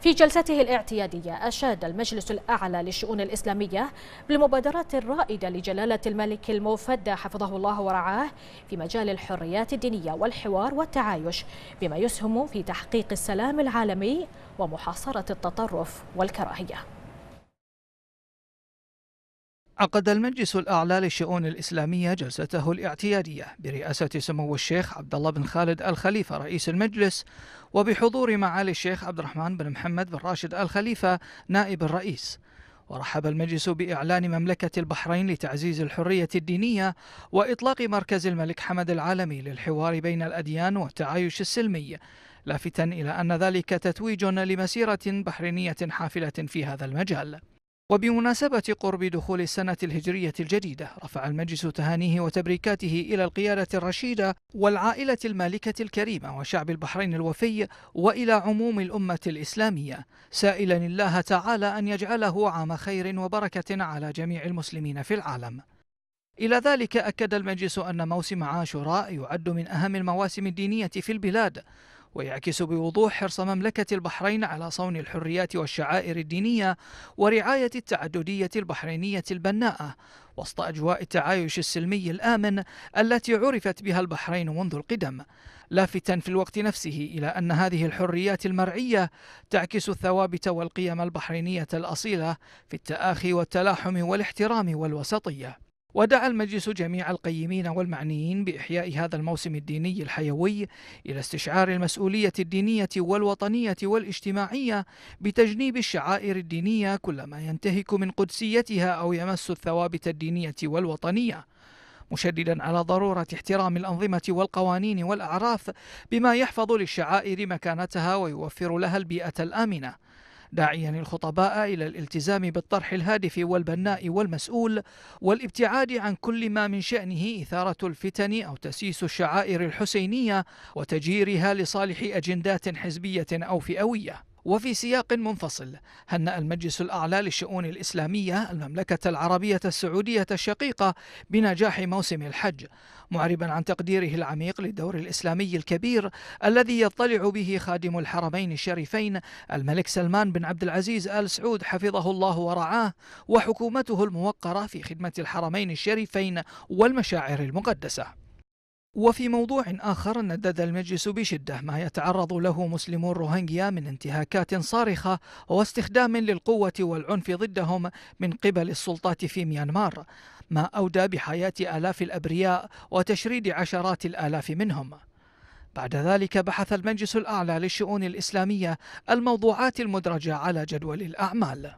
في جلسته الاعتيادية أشاد المجلس الأعلى للشؤون الإسلامية بالمبادرات الرائدة لجلالة الملك المفدى حفظه الله ورعاه في مجال الحريات الدينية والحوار والتعايش بما يسهم في تحقيق السلام العالمي ومحاصرة التطرف والكراهية عقد المجلس الأعلى للشؤون الإسلامية جلسته الاعتيادية برئاسة سمو الشيخ عبد الله بن خالد الخليفة رئيس المجلس وبحضور معالي الشيخ عبد الرحمن بن محمد بن راشد الخليفة نائب الرئيس ورحب المجلس بإعلان مملكة البحرين لتعزيز الحرية الدينية وإطلاق مركز الملك حمد العالمي للحوار بين الأديان والتعايش السلمي لافتا إلى أن ذلك تتويج لمسيرة بحرينية حافلة في هذا المجال وبمناسبة قرب دخول السنة الهجرية الجديدة رفع المجلس تهانيه وتبريكاته إلى القيادة الرشيدة والعائلة المالكة الكريمة وشعب البحرين الوفي وإلى عموم الأمة الإسلامية سائلا الله تعالى أن يجعله عام خير وبركة على جميع المسلمين في العالم إلى ذلك أكد المجلس أن موسم عاشوراء يعد من أهم المواسم الدينية في البلاد ويعكس بوضوح حرص مملكة البحرين على صون الحريات والشعائر الدينية ورعاية التعددية البحرينية البناءة وسط أجواء التعايش السلمي الآمن التي عرفت بها البحرين منذ القدم لافتا في الوقت نفسه إلى أن هذه الحريات المرعية تعكس الثوابت والقيم البحرينية الأصيلة في التآخي والتلاحم والاحترام والوسطية ودعا المجلس جميع القيمين والمعنيين بإحياء هذا الموسم الديني الحيوي إلى استشعار المسؤولية الدينية والوطنية والاجتماعية بتجنيب الشعائر الدينية كل ما ينتهك من قدسيتها أو يمس الثوابت الدينية والوطنية مشددا على ضرورة احترام الأنظمة والقوانين والأعراف بما يحفظ للشعائر مكانتها ويوفر لها البيئة الآمنة داعيا الخطباء إلى الالتزام بالطرح الهادف والبناء والمسؤول والابتعاد عن كل ما من شأنه إثارة الفتن أو تسييس الشعائر الحسينية وتجييرها لصالح أجندات حزبية أو فئوية وفي سياق منفصل هنأ المجلس الأعلى للشؤون الإسلامية المملكة العربية السعودية الشقيقة بنجاح موسم الحج معربا عن تقديره العميق للدور الإسلامي الكبير الذي يطلع به خادم الحرمين الشريفين الملك سلمان بن عبد العزيز آل سعود حفظه الله ورعاه وحكومته الموقرة في خدمة الحرمين الشريفين والمشاعر المقدسة وفي موضوع آخر ندد المجلس بشدة ما يتعرض له مسلمو الروهنجيا من انتهاكات صارخة واستخدام للقوة والعنف ضدهم من قبل السلطات في ميانمار ما أودى بحياة آلاف الأبرياء وتشريد عشرات الآلاف منهم بعد ذلك بحث المجلس الأعلى للشؤون الإسلامية الموضوعات المدرجة على جدول الأعمال